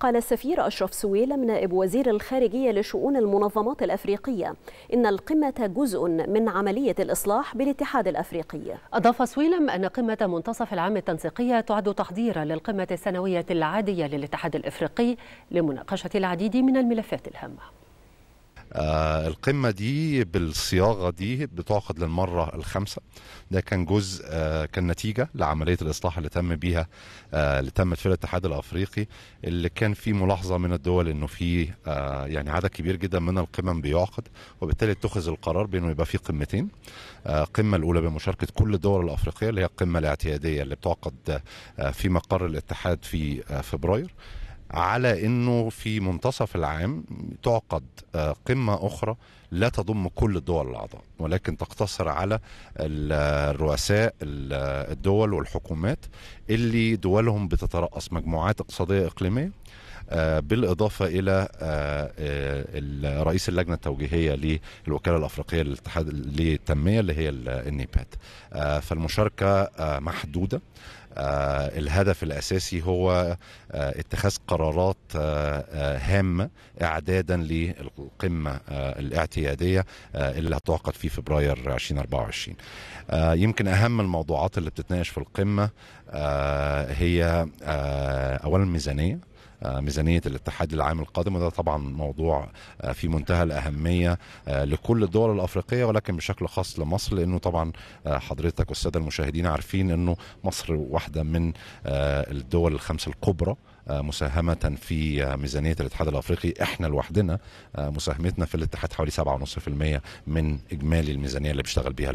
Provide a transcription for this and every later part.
قال السفير أشرف سويلم نائب وزير الخارجية لشؤون المنظمات الأفريقية إن القمة جزء من عملية الإصلاح بالاتحاد الأفريقي أضاف سويلم أن قمة منتصف العام التنسيقية تعد تحضيرا للقمة السنوية العادية للاتحاد الأفريقي لمناقشة العديد من الملفات الهامة آه، القمة دي بالصياغة دي بتعقد للمرة الخامسة ده كان جزء آه، كان نتيجة لعملية الإصلاح اللي تم بيها آه، اللي تمت في الاتحاد الأفريقي اللي كان في ملاحظة من الدول إنه آه يعني عدد كبير جدا من القمم بيعقد وبالتالي اتخذ القرار بإنه يبقى في قمتين القمة الأولى بمشاركة كل الدول الأفريقية اللي هي القمة الاعتيادية اللي بتعقد في مقر الاتحاد في فبراير على انه في منتصف العام تعقد آه، قمه اخرى لا تضم كل الدول الاعضاء ولكن تقتصر على الرؤساء الدول والحكومات اللي دولهم بتترأس مجموعات اقتصاديه اقليميه آه، بالاضافه الى آه، آه، رئيس اللجنه التوجيهيه للوكاله الافريقيه للاتحاد للتنميه اللي هي النيبات فالمشاركه محدوده الهدف الاساسي هو اتخاذ قرارات هامه اعدادا للقمه الاعتياديه اللي هتعقد في فبراير 2024 يمكن اهم الموضوعات اللي بتتناقش في القمه هي اولا الميزانيه آه، ميزانيه الاتحاد العام القادم وده طبعا موضوع آه، في منتهى الاهميه آه، لكل الدول الافريقيه ولكن بشكل خاص لمصر لانه طبعا حضرتك والساده المشاهدين عارفين انه مصر واحده من الدول الخمسه الكبرى مساهمة في ميزانية الاتحاد الأفريقي إحنا لوحدنا مساهمتنا في الاتحاد حوالي 7.5% من إجمالي الميزانية اللي بيشتغل بها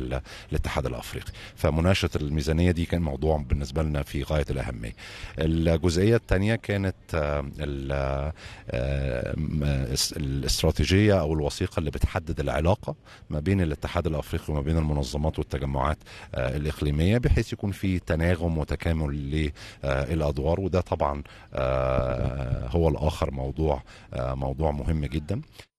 الاتحاد الأفريقي فمناقشة الميزانية دي كان موضوع بالنسبة لنا في غاية الأهمية الجزئية الثانية كانت آه، آه، الاستراتيجيه او الوثيقه اللي بتحدد العلاقه ما بين الاتحاد الافريقي وما بين المنظمات والتجمعات آه، الاقليميه بحيث يكون في تناغم وتكامل للادوار وده طبعا هو الاخر موضوع موضوع مهم جدا